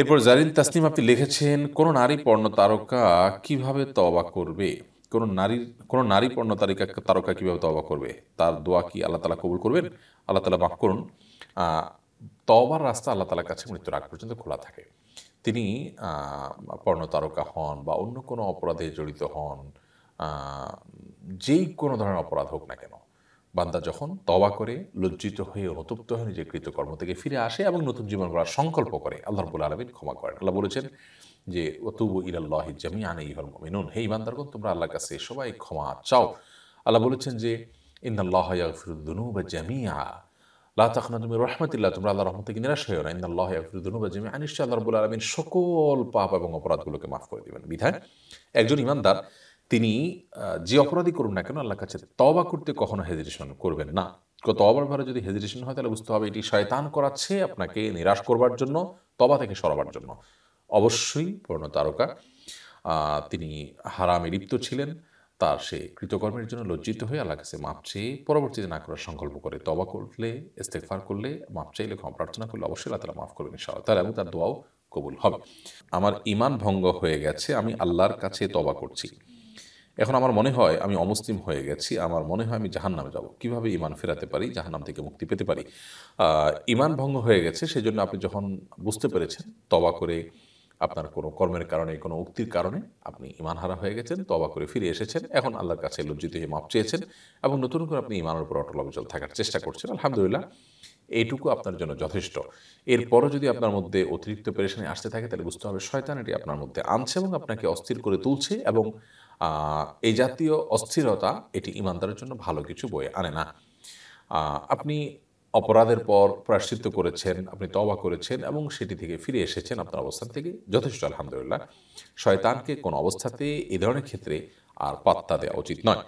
এরপর জারিন তাসনিম আপনি লিখেছেন কোনো নারী পর্ণ তারকা কিভাবে তবা করবে কোনো নারীর কোনো নারী পর্ণ তারিকা তারকা কীভাবে তবা করবে তার দোয়া কি আল্লাহ তালা কবুল করবেন আল্লাহ তালা মাফ করুন তবার রাস্তা আল্লাহ তালার কাছে মৃত্যুর আগ পর্যন্ত খোলা থাকে তিনি পর্ণ তারকা হন বা অন্য কোনো অপরাধে জড়িত হন যেই কোনো ধরনের অপরাধ হোক না কেন বান্দা যখন তবা করে লজ্জিত হয়ে অনুতপ্ত হয়ে নিজের কৃতকর্ম থেকে ফিরে আসে এবং নতুন জীবন গড়ার সংকল্প করে আল্লাহ রবুল আলমিন ক্ষমা করেন আল্লাহ বলেছেন যে অতুবু ইলাল্লাহ জামি আনে ইহল মমিনুন হে ইমানদারগণ তোমরা আল্লাহর কাছে সবাই ক্ষমা চাও আল্লাহ বলেছেন যে ইন্নাল্লাহ ইয়াগফিরুদ্দুনু বা জামিয়া লা তাখনা তুমি রহমতিল্লাহ তোমরা আল্লাহ রহমত থেকে নিরাশ হয়েও না ইন্দাল্লাহ ইয়াগফিরুদ্দুনু বা জামিয়া নিশ্চয় আল্লাহ রবুল আলমিন সকল পাপ এবং অপরাধগুলোকে মাফ করে দেবেন বিধায় একজন ইমানদার তিনি যে অপরাধী করুন না কেন আল্লাহ কাছে তবা করতে কখনো হেজিটেশন করবেন না তবার ভারে যদি হেজিটেশন হয় তাহলে বুঝতে হবে এটি শয়তান করাচ্ছে আপনাকে নিরাশ করবার জন্য তবা থেকে সরাবার জন্য অবশ্যই পূর্ণ তারকা তিনি হারামে লিপ্ত ছিলেন তার সে কৃতকর্মের জন্য লজ্জিত হয়ে আল্লাহ কাছে মাপ চেয়ে পরবর্তীতে না করার সংকল্প করে তবা করলে ইস্তেকফার করলে মাপ চাইলে ক্ষমা প্রার্থনা করলে অবশ্যই আল্লাহ তালা মাফ করবেন ইনশাআল্লাহ তার এবং তার দোয়াও কবুল হবে আমার ইমান ভঙ্গ হয়ে গেছে আমি আল্লাহর কাছে তবা করছি এখন আমার মনে হয় আমি অমুসলিম হয়ে গেছি আমার মনে হয় আমি জাহান নামে যাব কীভাবে ইমান ফেরাতে পারি জাহান নাম থেকে মুক্তি পেতে পারি ইমান ভঙ্গ হয়ে গেছে সেই জন্য আপনি যখন বুঝতে পেরেছেন তবা করে আপনার কোনো কর্মের কারণে কোনো উক্তির কারণে আপনি ইমান হারা হয়ে গেছেন তবা করে ফিরে এসেছেন এখন আল্লাহর কাছে লজ্জিত হয়ে মাপ চেয়েছেন এবং নতুন করে আপনি ইমানের উপর অটল অবচল থাকার চেষ্টা করছেন আলহামদুলিল্লাহ এইটুকু আপনার জন্য যথেষ্ট এরপরও যদি আপনার মধ্যে অতিরিক্ত পেরেশানি আসতে থাকে তাহলে বুঝতে হবে শয়তান এটি আপনার মধ্যে আনছে এবং আপনাকে অস্থির করে তুলছে এবং এই জাতীয় অস্থিরতা এটি ইমানদারের জন্য ভালো কিছু বয়ে আনে না আপনি অপরাধের পর প্রায়শ্চিত্ত করেছেন আপনি তবা করেছেন এবং সেটি থেকে ফিরে এসেছেন আপনার অবস্থান থেকে যথেষ্ট আলহামদুলিল্লাহ শয়তানকে কোনো অবস্থাতে এ ধরনের ক্ষেত্রে আর পাত্তা দেওয়া উচিত নয়